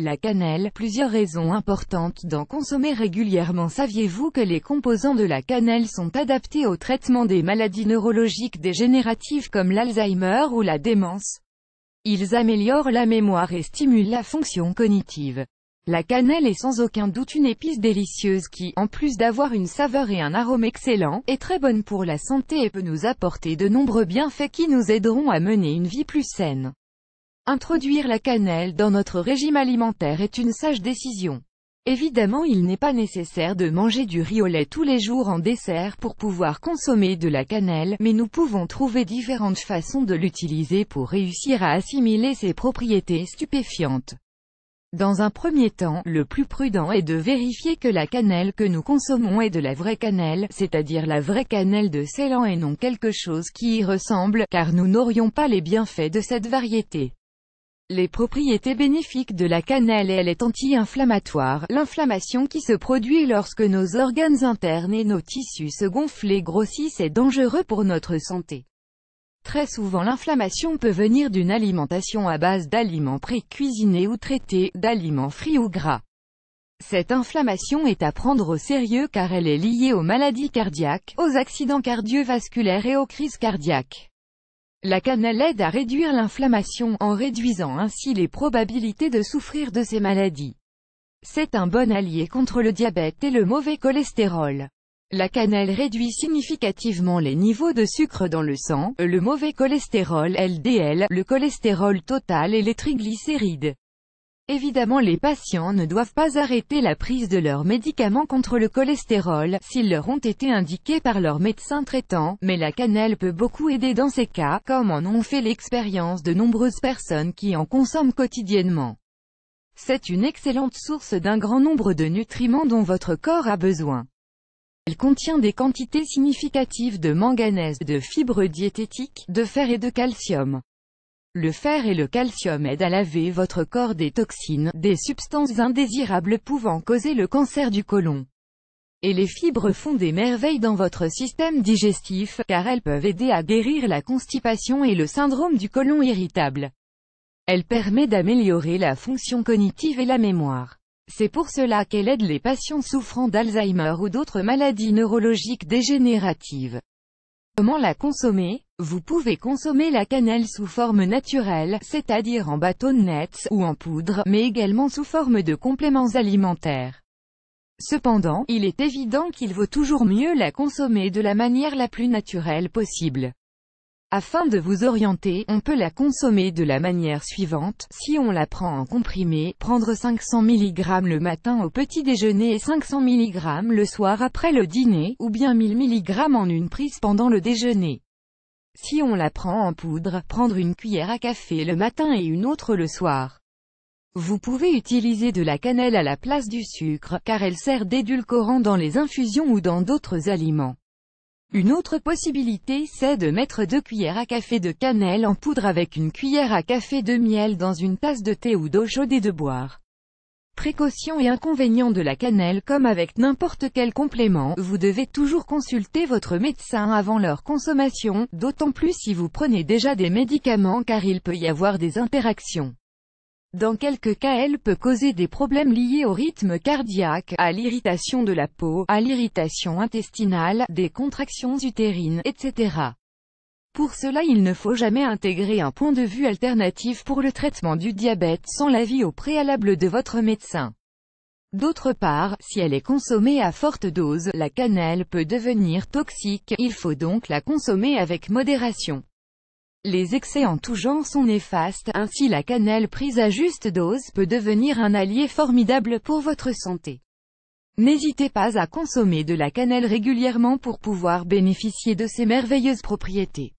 La cannelle, plusieurs raisons importantes d'en consommer régulièrement Saviez-vous que les composants de la cannelle sont adaptés au traitement des maladies neurologiques dégénératives comme l'Alzheimer ou la démence Ils améliorent la mémoire et stimulent la fonction cognitive. La cannelle est sans aucun doute une épice délicieuse qui, en plus d'avoir une saveur et un arôme excellent, est très bonne pour la santé et peut nous apporter de nombreux bienfaits qui nous aideront à mener une vie plus saine. Introduire la cannelle dans notre régime alimentaire est une sage décision. Évidemment il n'est pas nécessaire de manger du riz au lait tous les jours en dessert pour pouvoir consommer de la cannelle, mais nous pouvons trouver différentes façons de l'utiliser pour réussir à assimiler ses propriétés stupéfiantes. Dans un premier temps, le plus prudent est de vérifier que la cannelle que nous consommons est de la vraie cannelle, c'est-à-dire la vraie cannelle de Ceylan et non quelque chose qui y ressemble, car nous n'aurions pas les bienfaits de cette variété. Les propriétés bénéfiques de la cannelle Elle est anti-inflammatoire. L'inflammation qui se produit lorsque nos organes internes et nos tissus se gonflent et grossissent est dangereux pour notre santé. Très souvent l'inflammation peut venir d'une alimentation à base d'aliments pré-cuisinés ou traités, d'aliments frits ou gras. Cette inflammation est à prendre au sérieux car elle est liée aux maladies cardiaques, aux accidents cardiovasculaires et aux crises cardiaques. La cannelle aide à réduire l'inflammation, en réduisant ainsi les probabilités de souffrir de ces maladies. C'est un bon allié contre le diabète et le mauvais cholestérol. La cannelle réduit significativement les niveaux de sucre dans le sang, le mauvais cholestérol LDL, le cholestérol total et les triglycérides. Évidemment les patients ne doivent pas arrêter la prise de leurs médicaments contre le cholestérol, s'ils leur ont été indiqués par leur médecin traitant, mais la cannelle peut beaucoup aider dans ces cas, comme en ont fait l'expérience de nombreuses personnes qui en consomment quotidiennement. C'est une excellente source d'un grand nombre de nutriments dont votre corps a besoin. Elle contient des quantités significatives de manganèse, de fibres diététiques, de fer et de calcium. Le fer et le calcium aident à laver votre corps des toxines, des substances indésirables pouvant causer le cancer du côlon. Et les fibres font des merveilles dans votre système digestif, car elles peuvent aider à guérir la constipation et le syndrome du côlon irritable. Elle permet d'améliorer la fonction cognitive et la mémoire. C'est pour cela qu'elle aide les patients souffrant d'Alzheimer ou d'autres maladies neurologiques dégénératives. Comment la consommer vous pouvez consommer la cannelle sous forme naturelle, c'est-à-dire en bâtonnets ou en poudre, mais également sous forme de compléments alimentaires. Cependant, il est évident qu'il vaut toujours mieux la consommer de la manière la plus naturelle possible. Afin de vous orienter, on peut la consommer de la manière suivante, si on la prend en comprimé, prendre 500 mg le matin au petit déjeuner et 500 mg le soir après le dîner, ou bien 1000 mg en une prise pendant le déjeuner. Si on la prend en poudre, prendre une cuillère à café le matin et une autre le soir. Vous pouvez utiliser de la cannelle à la place du sucre, car elle sert d'édulcorant dans les infusions ou dans d'autres aliments. Une autre possibilité, c'est de mettre deux cuillères à café de cannelle en poudre avec une cuillère à café de miel dans une tasse de thé ou d'eau chaude et de boire. Précautions et inconvénients de la cannelle Comme avec n'importe quel complément, vous devez toujours consulter votre médecin avant leur consommation, d'autant plus si vous prenez déjà des médicaments car il peut y avoir des interactions. Dans quelques cas elle peut causer des problèmes liés au rythme cardiaque, à l'irritation de la peau, à l'irritation intestinale, des contractions utérines, etc. Pour cela il ne faut jamais intégrer un point de vue alternatif pour le traitement du diabète sans l'avis au préalable de votre médecin. D'autre part, si elle est consommée à forte dose, la cannelle peut devenir toxique, il faut donc la consommer avec modération. Les excès en tout genre sont néfastes, ainsi la cannelle prise à juste dose peut devenir un allié formidable pour votre santé. N'hésitez pas à consommer de la cannelle régulièrement pour pouvoir bénéficier de ses merveilleuses propriétés.